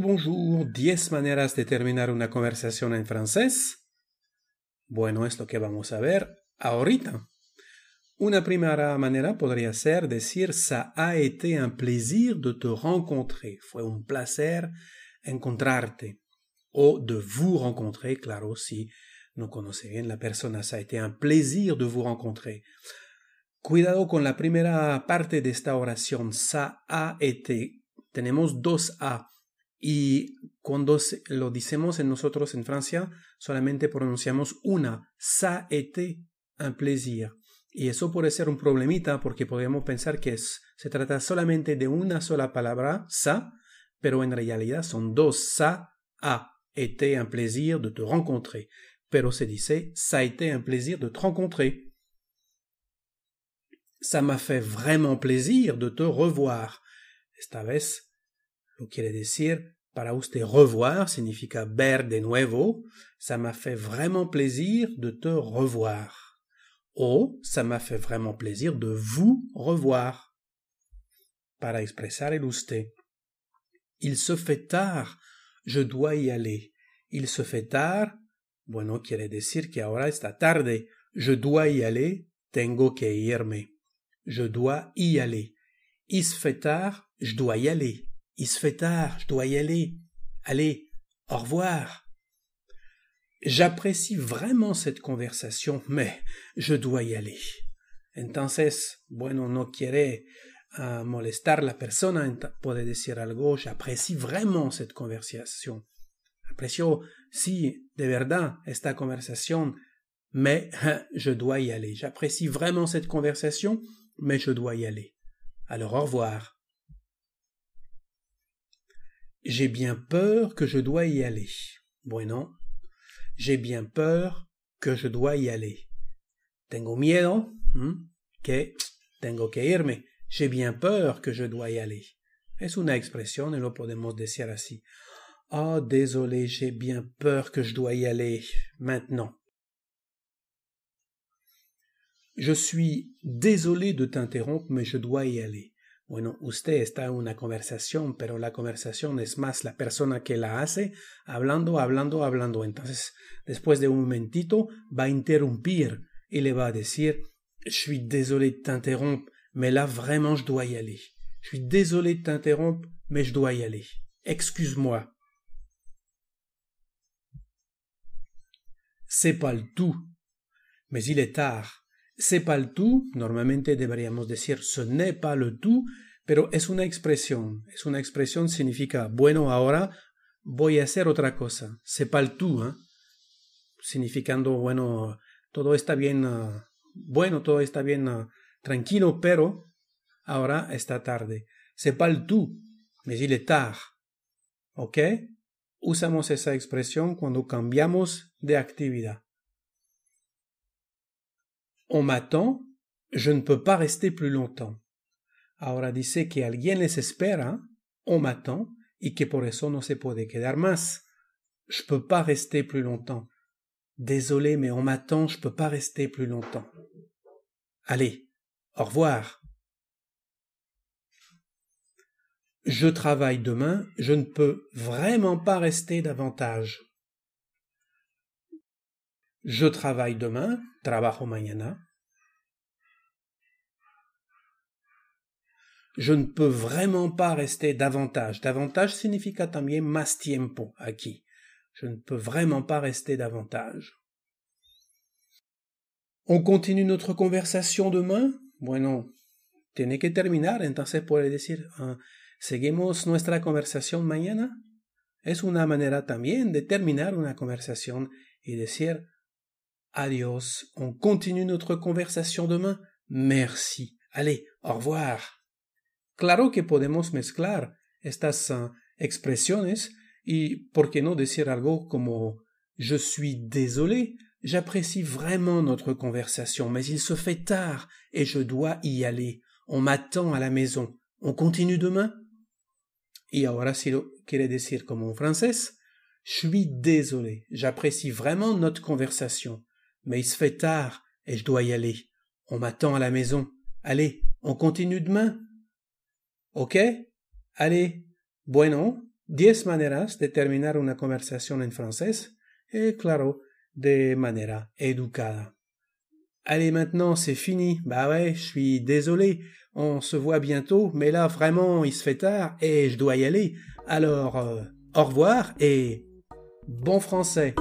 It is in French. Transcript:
bonjour, 10 maneras de terminar una conversación en francés. Bueno, es lo que vamos a ver ahorita. Una primera manera podría ser decir ça a été un plaisir de te rencontrer. Fue un placer encontrarte. O de vous rencontrer, claro, si no conoce bien la persona. Ça a été un plaisir de vous rencontrer. Cuidado con la primera parte de esta oración. Ça a été. Tenemos dos A. Y cuando lo le en nosotros en Francia, solamente pronunciamos una, ça été un plaisir. Et ça puede être un parce que nous podemos penser que se trata solamente de una sola palabra, ça, mais en realidad son deux. ça a été un plaisir de te rencontrer. Pero se dit ça a été un plaisir de te rencontrer. Ça m'a fait vraiment plaisir de te revoir lo quiere decir para usted revoir significa ver de nuevo. Ça m'a fait vraiment plaisir de te revoir. Oh, ça m'a fait vraiment plaisir de vous revoir. Para expresar el usted. Il se fait tard. Je dois y aller. Il se fait tard. Bueno, quiere decir que ahora está tarde. Je dois y aller. Tengo que irme. Je dois y aller. Il se fait tard. Je dois y aller. Il se fait tard, je dois y aller. Allez, au revoir. J'apprécie vraiment cette conversation, mais je dois y aller. Entonces, bueno, no quiere euh, molestar la persona, puede decir algo. J'apprécie vraiment cette conversation. Aprecio, si, de verdad, esta conversation, mais je dois y aller. J'apprécie vraiment cette conversation, mais je dois y aller. Alors au revoir. J'ai bien peur que je dois y aller. Bueno, j'ai bien peur que je dois y aller. Tengo miedo que tengo que irme. J'ai bien peur que je dois y aller. Es una expresión y lo podemos decir así. Ah, oh, désolé, j'ai bien peur que je dois y aller maintenant. Je suis désolé de t'interrompre, mais je dois y aller. Bueno, usted está en una conversación, pero la conversación es más la persona que la hace, hablando, hablando, hablando. Entonces, después de un momentito, va a interrumpir y le va a decir, je suis désolé de t'interrompre, mais là vraiment je dois y aller. Je suis désolé de t'interrompre, mais je dois y aller. Excuse-moi. C'est pas le tout, mais il est tard. C'est pas le tout, normalmente deberíamos decir ce n'est pas le tout, pero es una expresión. Es una expresión significa, bueno, ahora voy a hacer otra cosa. C'est pas le tout, ¿ah? significando, bueno, todo está bien, ah, bueno, todo está bien ah, tranquilo, pero ahora está tarde. C'est pas le tout, mais il est tard. ¿Ok? Usamos esa expresión cuando cambiamos de actividad. On m'attend, je ne peux pas rester plus longtemps. Ahora dice que alguien les espera, on m'attend, et que por eso no se puede quedar más. Je peux pas rester plus longtemps. Désolé, mais on m'attend, je peux pas rester plus longtemps. Allez, au revoir. Je travaille demain, je ne peux vraiment pas rester davantage. Je travaille demain, trabajo mañana. Je ne peux vraiment pas rester davantage. Davantage significa también más tiempo aquí. Je ne peux vraiment pas rester davantage. On continue notre conversation demain? Bueno, tiene que terminar, entonces puede decir, ah, ¿seguimos nuestra conversación mañana? Es una manera también de terminar una conversación y decir, Adios, on continue notre conversation demain. Merci. Allez, au revoir. Claro que podemos mezclar estas ah, expresiones y, por qué no, decir algo como je suis désolé, j'apprécie vraiment notre conversation, mais il se fait tard et je dois y aller. On m'attend à la maison. On continue demain? Y ahora si lo quiere decir como en francés, je suis désolé, j'apprécie vraiment notre conversation, mais il se fait tard et je dois y aller. On m'attend à la maison. Allez, on continue demain. Ok? Allez. Bueno, diez maneras de terminar una conversación en francés et claro, de manera educada. Allez maintenant, c'est fini. Bah ouais, je suis désolé. On se voit bientôt, mais là vraiment, il se fait tard et je dois y aller. Alors, euh, au revoir et bon français.